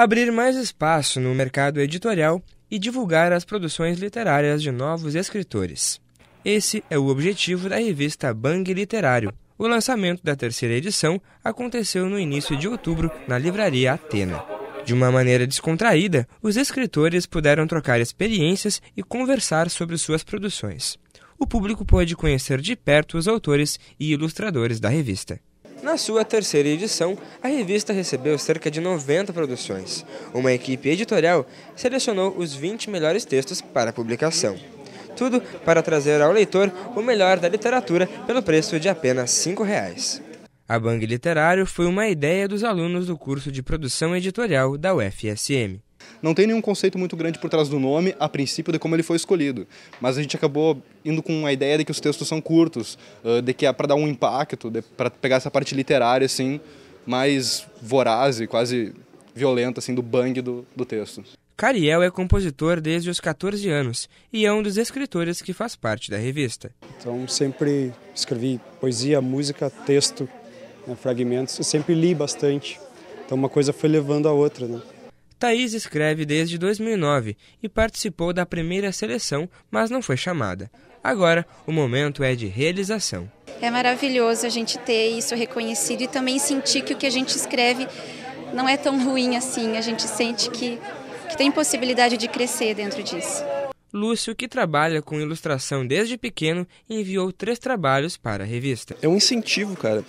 abrir mais espaço no mercado editorial e divulgar as produções literárias de novos escritores. Esse é o objetivo da revista Bang Literário. O lançamento da terceira edição aconteceu no início de outubro na livraria Atena. De uma maneira descontraída, os escritores puderam trocar experiências e conversar sobre suas produções. O público pôde conhecer de perto os autores e ilustradores da revista. Na sua terceira edição, a revista recebeu cerca de 90 produções. Uma equipe editorial selecionou os 20 melhores textos para publicação. Tudo para trazer ao leitor o melhor da literatura pelo preço de apenas R$ reais. A Bang Literário foi uma ideia dos alunos do curso de produção editorial da UFSM. Não tem nenhum conceito muito grande por trás do nome, a princípio, de como ele foi escolhido. Mas a gente acabou indo com a ideia de que os textos são curtos, de que é para dar um impacto, para pegar essa parte literária, assim, mais voraz e quase violenta, assim, do bang do, do texto. Cariel é compositor desde os 14 anos e é um dos escritores que faz parte da revista. Então sempre escrevi poesia, música, texto, né, fragmentos, eu sempre li bastante. Então uma coisa foi levando a outra, né? Thaís escreve desde 2009 e participou da primeira seleção, mas não foi chamada. Agora, o momento é de realização. É maravilhoso a gente ter isso reconhecido e também sentir que o que a gente escreve não é tão ruim assim. A gente sente que, que tem possibilidade de crescer dentro disso. Lúcio, que trabalha com ilustração desde pequeno, enviou três trabalhos para a revista. É um incentivo, cara.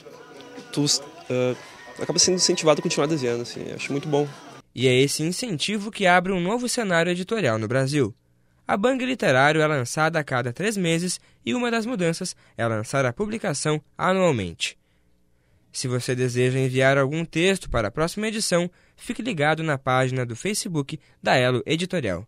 Tu uh, acaba sendo incentivado a continuar desenhando, assim. Acho muito bom. E é esse incentivo que abre um novo cenário editorial no Brasil. A Bang Literário é lançada a cada três meses e uma das mudanças é lançar a publicação anualmente. Se você deseja enviar algum texto para a próxima edição, fique ligado na página do Facebook da Elo Editorial.